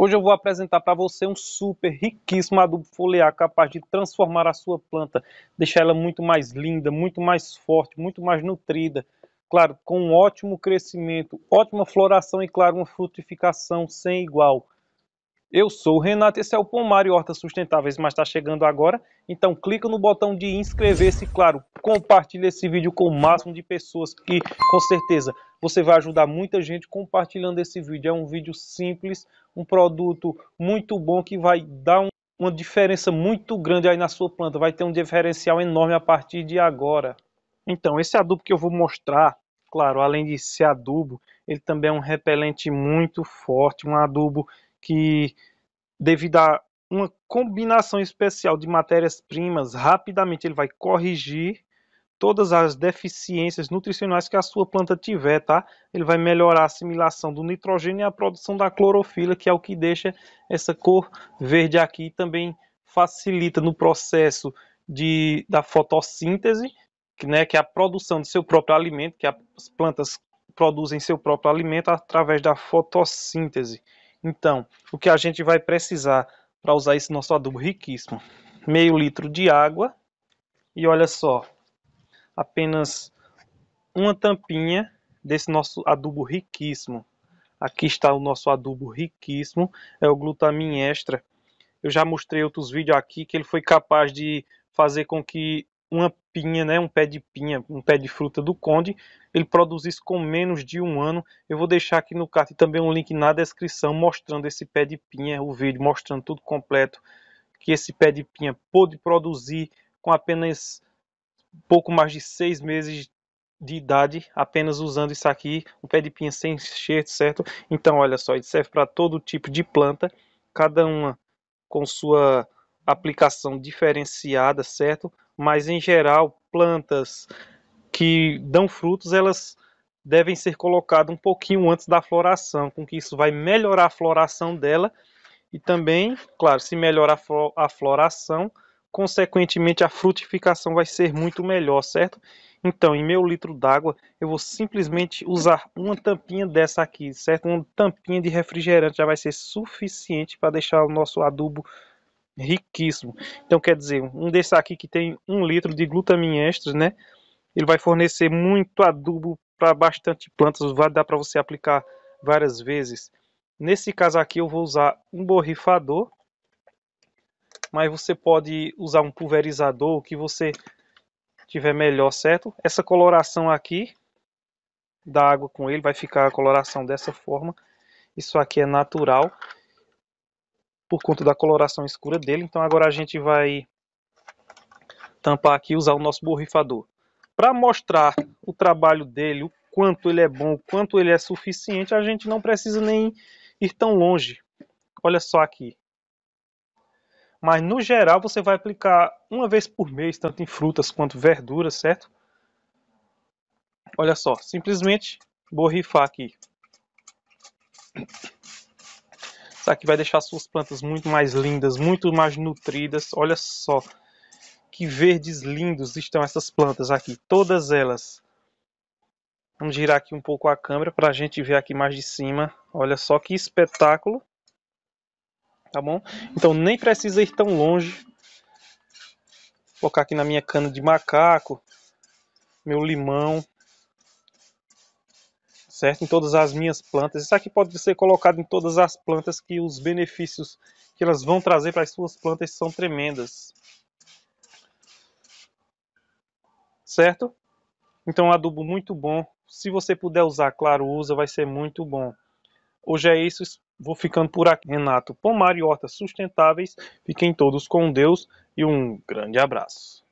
Hoje eu vou apresentar para você um super riquíssimo adubo foliar capaz de transformar a sua planta, deixar ela muito mais linda, muito mais forte, muito mais nutrida. Claro, com um ótimo crescimento, ótima floração e, claro, uma frutificação sem igual. Eu sou o Renato, esse é o Pomário Hortas Sustentáveis, mas está chegando agora. Então clica no botão de inscrever-se, claro, compartilha esse vídeo com o máximo de pessoas que com certeza você vai ajudar muita gente compartilhando esse vídeo. É um vídeo simples, um produto muito bom que vai dar um, uma diferença muito grande aí na sua planta, vai ter um diferencial enorme a partir de agora. Então, esse adubo que eu vou mostrar, claro, além de ser adubo, ele também é um repelente muito forte, um adubo que, devido a uma combinação especial de matérias-primas, rapidamente ele vai corrigir todas as deficiências nutricionais que a sua planta tiver, tá? Ele vai melhorar a assimilação do nitrogênio e a produção da clorofila, que é o que deixa essa cor verde aqui também facilita no processo de, da fotossíntese, que, né, que é a produção do seu próprio alimento, que as plantas produzem seu próprio alimento através da fotossíntese. Então, o que a gente vai precisar para usar esse nosso adubo riquíssimo? Meio litro de água e olha só, apenas uma tampinha desse nosso adubo riquíssimo. Aqui está o nosso adubo riquíssimo, é o glutamin extra. Eu já mostrei outros vídeos aqui que ele foi capaz de fazer com que uma pinha, né, um pé de pinha, um pé de fruta do Conde, ele produz isso com menos de um ano. Eu vou deixar aqui no card também um link na descrição mostrando esse pé de pinha, o vídeo mostrando tudo completo que esse pé de pinha pôde produzir com apenas pouco mais de seis meses de idade, apenas usando isso aqui, um pé de pinha sem enxerto, certo? Então, olha só, ele serve para todo tipo de planta, cada uma com sua aplicação diferenciada, certo? mas em geral plantas que dão frutos, elas devem ser colocadas um pouquinho antes da floração, com que isso vai melhorar a floração dela e também, claro, se melhorar a floração, consequentemente a frutificação vai ser muito melhor, certo? Então, em meu litro d'água, eu vou simplesmente usar uma tampinha dessa aqui, certo? Uma tampinha de refrigerante já vai ser suficiente para deixar o nosso adubo riquíssimo. Então, quer dizer, um desses aqui que tem um litro de glutaminestres, né? Ele vai fornecer muito adubo para bastante plantas, vai dar para você aplicar várias vezes. Nesse caso aqui eu vou usar um borrifador, mas você pode usar um pulverizador, o que você tiver melhor, certo? Essa coloração aqui da água com ele vai ficar a coloração dessa forma. Isso aqui é natural por conta da coloração escura dele. Então agora a gente vai tampar aqui e usar o nosso borrifador. Para mostrar o trabalho dele, o quanto ele é bom, o quanto ele é suficiente, a gente não precisa nem ir tão longe. Olha só aqui. Mas no geral você vai aplicar uma vez por mês, tanto em frutas quanto verduras, certo? Olha só, simplesmente borrifar aqui. Isso tá, aqui vai deixar suas plantas muito mais lindas, muito mais nutridas. Olha só que verdes lindos estão essas plantas aqui, todas elas. Vamos girar aqui um pouco a câmera para a gente ver aqui mais de cima. Olha só que espetáculo. Tá bom? Então nem precisa ir tão longe. Vou colocar aqui na minha cana de macaco, meu limão certo? Em todas as minhas plantas. Isso aqui pode ser colocado em todas as plantas que os benefícios que elas vão trazer para as suas plantas são tremendas. Certo? Então é um adubo muito bom. Se você puder usar, claro, usa, vai ser muito bom. Hoje é isso, vou ficando por aqui. Renato Pomar e Hortas Sustentáveis. Fiquem todos com Deus e um grande abraço.